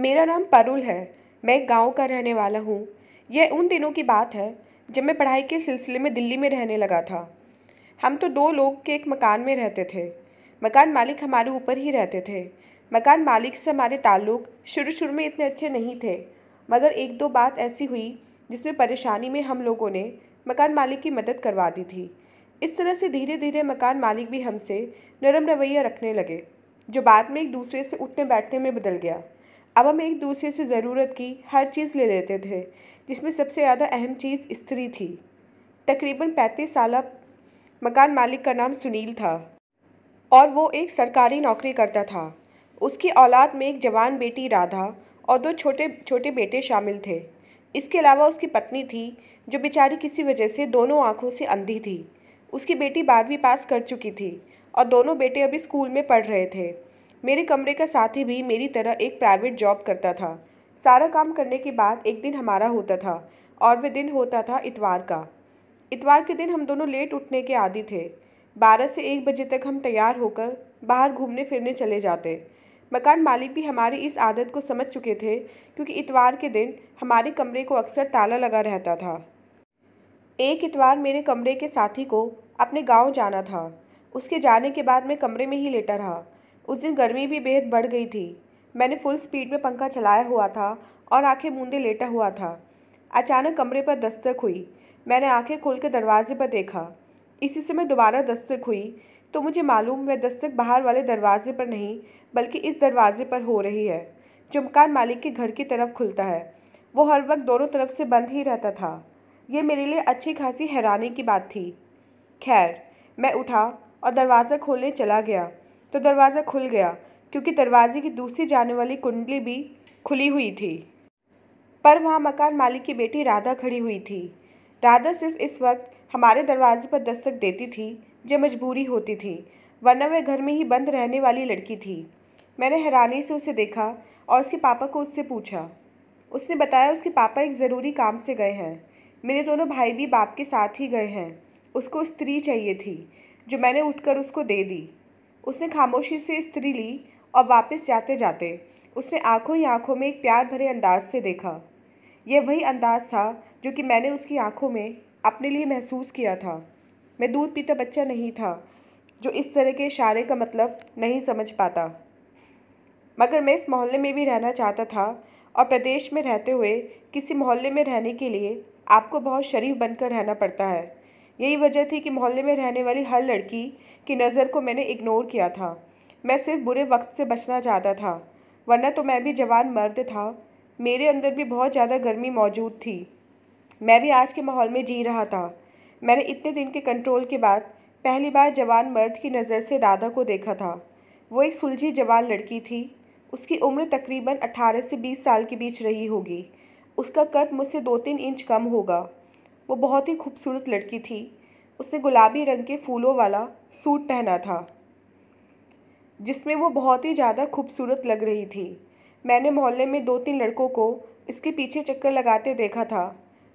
मेरा नाम परुल है मैं गाँव का रहने वाला हूँ यह उन दिनों की बात है जब मैं पढ़ाई के सिलसिले में दिल्ली में रहने लगा था हम तो दो लोग के एक मकान में रहते थे मकान मालिक हमारे ऊपर ही रहते थे मकान मालिक से हमारे ताल्लुक शुरू शुरू में इतने अच्छे नहीं थे मगर एक दो बात ऐसी हुई जिसमें परेशानी में हम लोगों ने मकान मालिक की मदद करवा दी थी इस तरह से धीरे धीरे मकान मालिक भी हमसे नरम रवैया रखने लगे जो बाद में एक दूसरे से उठने बैठने में बदल गया अब हम एक दूसरे से ज़रूरत की हर चीज़ ले लेते थे जिसमें सबसे ज़्यादा अहम चीज़ स्त्री थी तकरीबन पैंतीस साल मकान मालिक का नाम सुनील था और वो एक सरकारी नौकरी करता था उसकी औलाद में एक जवान बेटी राधा और दो छोटे छोटे बेटे शामिल थे इसके अलावा उसकी पत्नी थी जो बेचारी किसी वजह से दोनों आँखों से अंधी थी उसकी बेटी बारहवीं पास कर चुकी थी और दोनों बेटे अभी स्कूल में पढ़ रहे थे मेरे कमरे का साथी भी मेरी तरह एक प्राइवेट जॉब करता था सारा काम करने के बाद एक दिन हमारा होता था और वह दिन होता था इतवार का इतवार के दिन हम दोनों लेट उठने के आदि थे बारह से एक बजे तक हम तैयार होकर बाहर घूमने फिरने चले जाते मकान मालिक भी हमारी इस आदत को समझ चुके थे क्योंकि इतवार के दिन हमारे कमरे को अक्सर ताला लगा रहता था एक इतवार मेरे कमरे के साथी को अपने गांव जाना था उसके जाने के बाद मैं कमरे में ही लेटा रहा उस दिन गर्मी भी बेहद बढ़ गई थी मैंने फुल स्पीड में पंखा चलाया हुआ था और आंखें मूंदे लेटा हुआ था अचानक कमरे पर दस्तक हुई मैंने आंखें खोल कर दरवाजे पर देखा इसी समय दोबारा दस्तक हुई तो मुझे मालूम वह दस्तक बाहर वाले दरवाजे पर नहीं बल्कि इस दरवाजे पर हो रही है जो मकान मालिक के घर की तरफ खुलता है वो हर वक्त दोनों तरफ से बंद ही रहता था यह मेरे लिए अच्छी खासी हैरानी की बात थी खैर मैं उठा और दरवाज़ा खोलने चला गया तो दरवाज़ा खुल गया क्योंकि दरवाजे की दूसरी जाने वाली कुंडली भी खुली हुई थी पर वहाँ मकान मालिक की बेटी राधा खड़ी हुई थी राधा सिर्फ इस वक्त हमारे दरवाजे पर दस्तक देती थी जो मजबूरी होती थी वरना वह घर में ही बंद रहने वाली लड़की थी मैंने हैरानी से उसे देखा और उसके पापा को उससे पूछा उसने बताया उसके पापा एक ज़रूरी काम से गए हैं मेरे दोनों भाई भी बाप के साथ ही गए हैं उसको स्त्री चाहिए थी जो मैंने उठकर उसको दे दी उसने खामोशी से स्त्री ली और वापस जाते जाते उसने आंखों ही आंखों में एक प्यार भरे अंदाज से देखा यह वही अंदाज था जो कि मैंने उसकी आंखों में अपने लिए महसूस किया था मैं दूध पीता बच्चा नहीं था जो इस तरह के इशारे का मतलब नहीं समझ पाता मगर मैं इस मोहल्ले में भी रहना चाहता था और प्रदेश में रहते हुए किसी मोहल्ले में रहने के लिए आपको बहुत शरीफ बनकर रहना पड़ता है यही वजह थी कि मोहल्ले में रहने वाली हर लड़की की नज़र को मैंने इग्नोर किया था मैं सिर्फ बुरे वक्त से बचना चाहता था वरना तो मैं भी जवान मर्द था मेरे अंदर भी बहुत ज़्यादा गर्मी मौजूद थी मैं भी आज के माहौल में जी रहा था मैंने इतने दिन के कंट्रोल के बाद पहली बार जवान मर्द की नज़र से राधा को देखा था वो एक सुलझी जवान लड़की थी उसकी उम्र तकरीबन 18 से 20 साल के बीच रही होगी उसका कद मुझसे दो तीन इंच कम होगा वो बहुत ही खूबसूरत लड़की थी उसने गुलाबी रंग के फूलों वाला सूट पहना था जिसमें वो बहुत ही ज़्यादा खूबसूरत लग रही थी मैंने मोहल्ले में दो तीन लड़कों को इसके पीछे चक्कर लगाते देखा था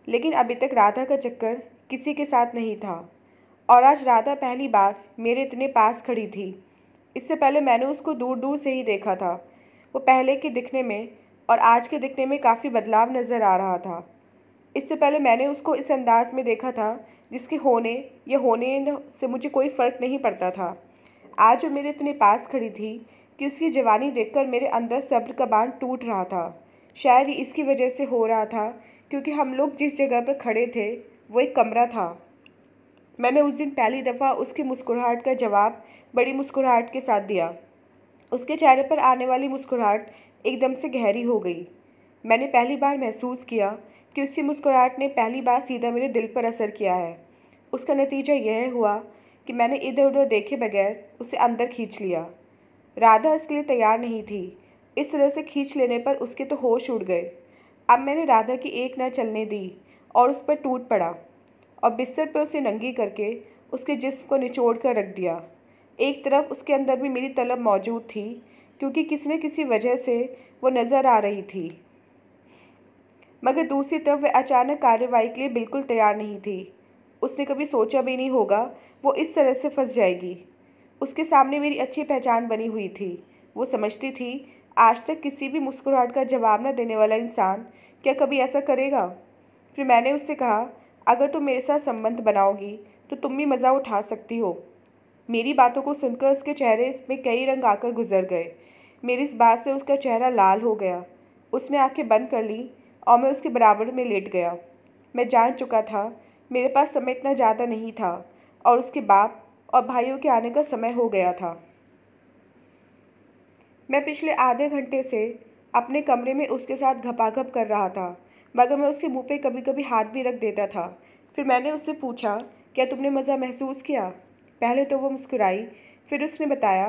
लेकिन अभी तक राधा का चक्कर किसी के साथ नहीं था और आज राधा पहली बार मेरे इतने पास खड़ी थी इससे पहले मैंने उसको दूर दूर से ही देखा था वो पहले के दिखने में और आज के दिखने में काफ़ी बदलाव नज़र आ रहा था इससे पहले मैंने उसको इस अंदाज में देखा था जिसके होने या होने से मुझे कोई फ़र्क नहीं पड़ता था आज वो मेरे इतने पास खड़ी थी कि उसकी जवानी देखकर मेरे अंदर सब्र का बांध टूट रहा था शायद ही इसकी वजह से हो रहा था क्योंकि हम लोग जिस जगह पर खड़े थे वो एक कमरा था मैंने उस दिन पहली दफ़ा उसकी मुस्कुराहट का जवाब बड़ी मुस्कुराहट के साथ दिया उसके चेहरे पर आने वाली मुस्कुराहट एकदम से गहरी हो गई मैंने पहली बार महसूस किया कि उसकी मुस्कुराहट ने पहली बार सीधा मेरे दिल पर असर किया है उसका नतीजा यह हुआ कि मैंने इधर उधर देखे बगैर उसे अंदर खींच लिया राधा इसके लिए तैयार नहीं थी इस तरह से खींच लेने पर उसके तो होश उड़ गए अब मैंने राधा की एक न चलने दी और उस पर टूट पड़ा और बिस्तर पर उसे नंगी करके उसके जिस्म को निचोड़ कर रख दिया एक तरफ उसके अंदर भी मेरी तलब मौजूद थी क्योंकि किसी न किसी वजह से वो नज़र आ रही थी मगर दूसरी तरफ वह अचानक कार्रवाई के लिए बिल्कुल तैयार नहीं थी उसने कभी सोचा भी नहीं होगा वो इस तरह से फंस जाएगी उसके सामने मेरी अच्छी पहचान बनी हुई थी वो समझती थी आज तक किसी भी मुस्कुराहट का जवाब न देने वाला इंसान क्या कभी ऐसा करेगा फिर मैंने उससे कहा अगर तुम मेरे साथ संबंध बनाओगी तो तुम भी मज़ा उठा सकती हो मेरी बातों को सुनकर उसके चेहरे में कई रंग आकर गुजर गए मेरी इस बात से उसका चेहरा लाल हो गया उसने आंखें बंद कर ली और मैं उसके बराबर में लेट गया मैं जान चुका था मेरे पास समय इतना ज़्यादा नहीं था और उसके बाप और भाइयों के आने का समय हो गया था मैं पिछले आधे घंटे से अपने कमरे में उसके साथ घपाघप कर रहा था मगर मैं उसके मुंह पे कभी कभी हाथ भी रख देता था फिर मैंने उससे पूछा क्या तुमने मज़ा महसूस किया पहले तो वो मुस्कुराई फिर उसने बताया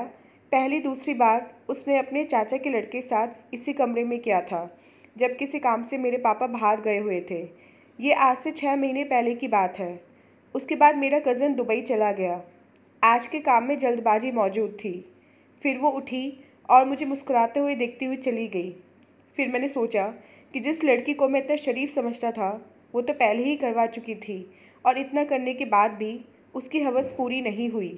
पहली दूसरी बार उसने अपने चाचा के लड़के साथ इसी कमरे में किया था जब किसी काम से मेरे पापा बाहर गए हुए थे ये आज से छः महीने पहले की बात है उसके बाद मेरा कज़न दुबई चला गया आज के काम में जल्दबाजी मौजूद थी फिर वो उठी और मुझे मुस्कुराते हुए देखती हुई चली गई फिर मैंने सोचा कि जिस लड़की को मैं इतना शरीफ समझता था वो तो पहले ही करवा चुकी थी और इतना करने के बाद भी उसकी हवस पूरी नहीं हुई